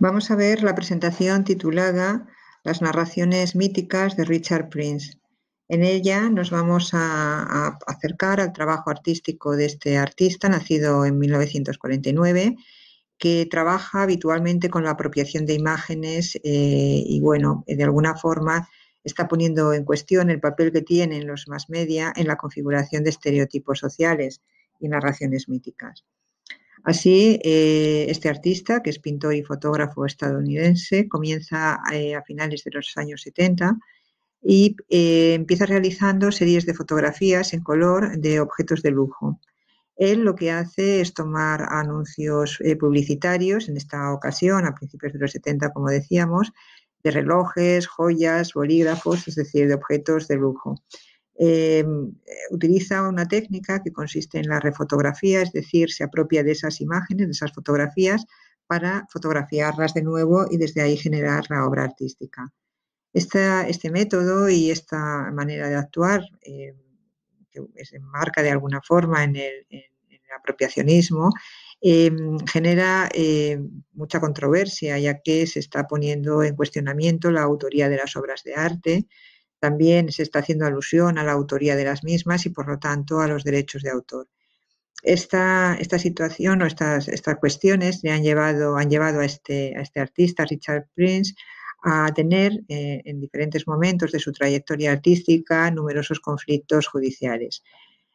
Vamos a ver la presentación titulada Las narraciones míticas de Richard Prince. En ella nos vamos a, acercar al trabajo artístico de este artista, nacido en 1949, que trabaja habitualmente con la apropiación de imágenes eh, y, bueno, de alguna forma está poniendo en cuestión el papel que tienen los más media en la configuración de estereotipos sociales y narraciones míticas. Así, eh, este artista, que es pintor y fotógrafo estadounidense, comienza eh, a finales de los años 70 y eh, empieza realizando series de fotografías en color de objetos de lujo. Él lo que hace es tomar anuncios publicitarios, en esta ocasión, a principios de los 70, como decíamos, de relojes, joyas, bolígrafos, es decir, de objetos de lujo. Eh, utiliza una técnica que consiste en la refotografía, es decir, se apropia de esas imágenes, de esas fotografías, para fotografiarlas de nuevo y desde ahí generar la obra artística. este método y esta manera de actuar, eh, que se enmarca de alguna forma en el, apropiacionismo, eh, genera mucha controversia, ya que se está poniendo en cuestionamiento la autoría de las obras de arte también se está haciendo alusión a la autoría de las mismas y, por lo tanto, a los derechos de autor. Esta, situación o estas, cuestiones han llevado, este, a, este, artista, Richard Prince, a tener eh, en diferentes momentos de su trayectoria artística numerosos conflictos judiciales.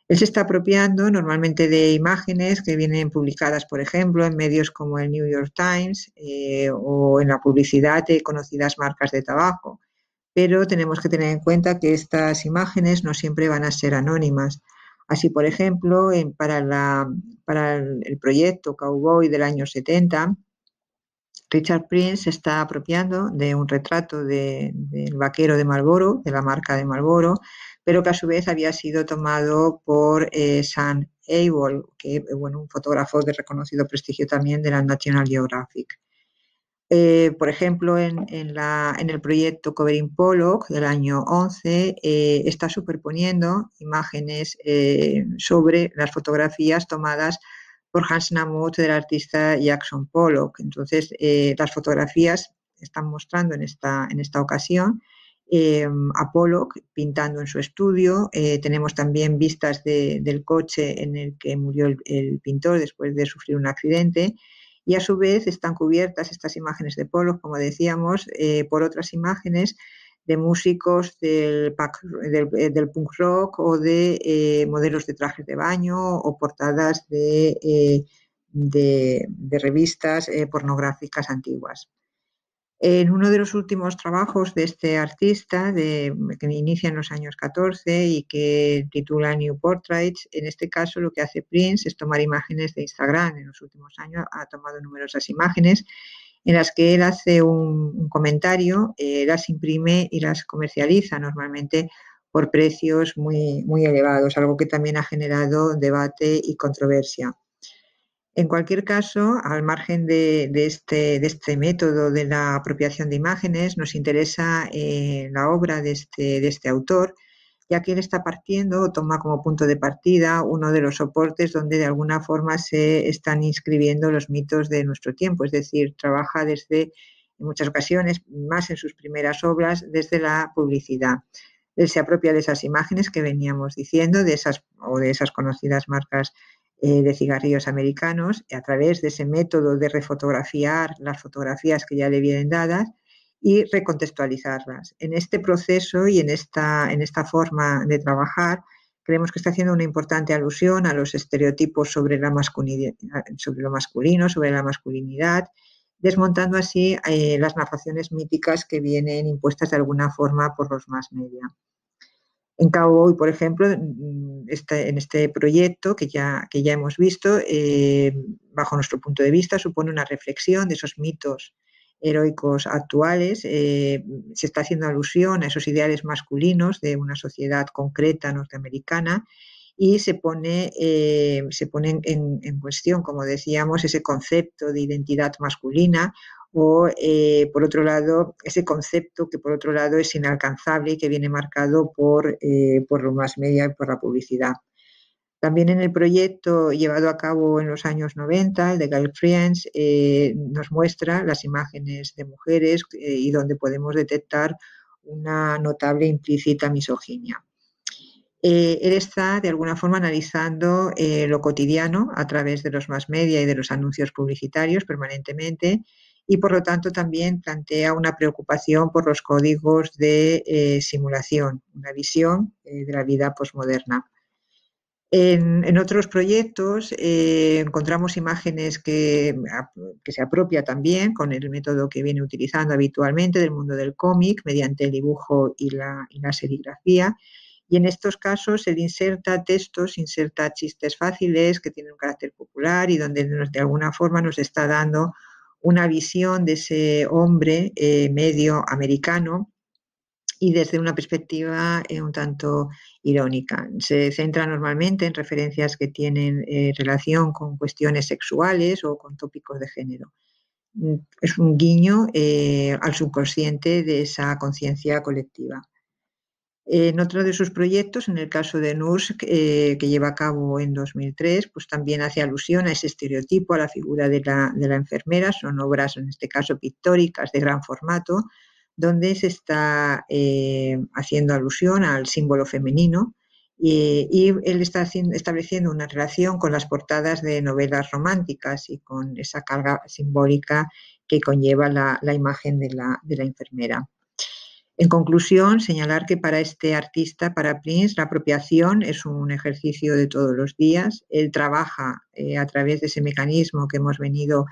Él se está apropiando normalmente de imágenes que vienen publicadas, por ejemplo, en medios como el New York Times eh, o en la publicidad de conocidas marcas de tabaco pero tenemos que tener en cuenta que estas imágenes no siempre van a ser anónimas. Así, por ejemplo, para, el proyecto Cowboy del año 70, Richard Prince se está apropiando de un retrato del vaquero de Marlboro, de la marca de Marlboro, pero que a su vez había sido tomado por eh, Sam Abel, que un fotógrafo de reconocido prestigio también de la National Geographic. Eh, por ejemplo, en, el proyecto Covering Pollock del año 11, eh, está superponiendo imágenes eh, sobre las fotografías tomadas por Hans Namuth del artista Jackson Pollock. Entonces, las fotografías están mostrando en esta, ocasión a Pollock pintando en su estudio. tenemos también vistas del coche en el que murió el pintor después de sufrir un accidente y a su vez están cubiertas estas imágenes de polos, como decíamos, eh, por otras imágenes de músicos del, eh, punk rock o de eh, modelos de trajes de baño o portadas de, revistas pornográficas antiguas. En uno de los últimos trabajos de este artista, que inicia en los años 14 y que titula New Portraits, en este caso lo que hace Prince es tomar imágenes de Instagram. En los últimos años ha tomado numerosas imágenes en las que él hace un, comentario, eh, las imprime y las comercializa normalmente por precios muy, muy elevados, algo que también ha generado debate y controversia. En cualquier caso, al margen este, de, este, método de la apropiación de imágenes, nos interesa eh, la obra de este, de este, autor, ya que él está partiendo o toma como punto de partida uno de los soportes donde de alguna forma se están inscribiendo los mitos de nuestro tiempo, es decir, trabaja desde, en muchas ocasiones, más en sus primeras obras, desde la publicidad. Él se apropia de esas imágenes que veníamos diciendo, de esas o de esas conocidas marcas eh, de cigarrillos americanos a través de ese método de refotografiar las fotografías que ya le vienen dadas y recontextualizarlas. En este proceso y en esta, forma de trabajar, creemos que está haciendo una importante alusión a los estereotipos sobre, la sobre lo masculino, sobre la masculinidad, desmontando así eh, las narraciones míticas que vienen impuestas de alguna forma por los más media. En hoy, por ejemplo, mm, este, en este proyecto que ya, que ya hemos visto, eh, bajo nuestro punto de vista, supone una reflexión de esos mitos heroicos actuales. Eh, se está haciendo alusión a esos ideales masculinos de una sociedad concreta norteamericana y se pone, eh, se en, cuestión, como decíamos, ese concepto de identidad masculina o eh, por otro lado ese concepto que por otro lado es inalcanzable y que viene marcado por, eh, por los más media y por la publicidad. También en el proyecto llevado a cabo en los años 90, el de Girlfriends, Friends, eh, nos muestra las imágenes de mujeres y donde podemos detectar una notable implícita misoginia. él está de alguna forma analizando lo cotidiano a través de los más media y de los anuncios publicitarios permanentemente y por lo tanto también plantea una preocupación por los códigos de eh, simulación, una visión eh, de la vida posmoderna. En, otros proyectos eh, encontramos imágenes mm, que, se apropia también con el método que viene utilizando habitualmente del mundo del cómic mediante el dibujo y la, serigrafía. Y en estos casos se inserta textos, inserta chistes fáciles que tienen un carácter popular y donde de alguna forma nos está dando una visión de ese hombre eh, medio americano y desde una perspectiva eh, un tanto irónica. Se centra normalmente en referencias que tienen eh, relación con cuestiones sexuales o con tópicos de género. Mm, es un guiño al subconsciente de esa conciencia colectiva. Eh, en otro de sus proyectos, en el caso de NURSC, eh, que lleva a cabo en 2003, pues también hace alusión a ese estereotipo, a la figura de la, enfermera. Son obras, en este caso, pictóricas de gran formato, donde se está eh, haciendo alusión al símbolo femenino y, él está estableciendo una relación con las portadas de novelas románticas y con esa carga simbólica que conlleva la, imagen de la enfermera. En conclusión, señalar que para este artista, para Prince, la apropiación es un ejercicio de todos los días. Él trabaja eh, a través de ese mecanismo que hemos venido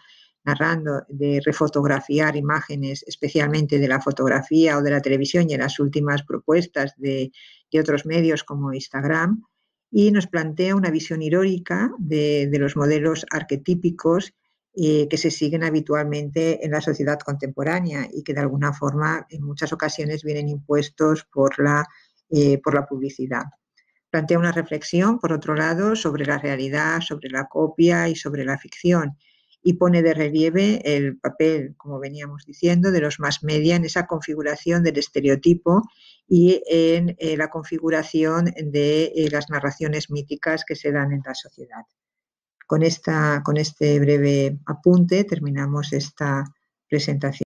narrando de refotografiar imágenes, especialmente de la fotografía o de la televisión y en las últimas propuestas de, otros medios como Instagram, y nos plantea una visión irónica de los modelos arquetípicos que se siguen habitualmente en la sociedad contemporánea y que de alguna forma en muchas ocasiones vienen impuestos por la, eh, por la publicidad. Plantea una reflexión, por otro lado, sobre la realidad, sobre la copia y sobre la ficción y pone de relieve el papel, como veníamos diciendo, de los más media en esa configuración del estereotipo y en eh, la configuración de eh, las narraciones míticas que se dan en la sociedad. Con, esta, con este breve apunte terminamos esta presentación.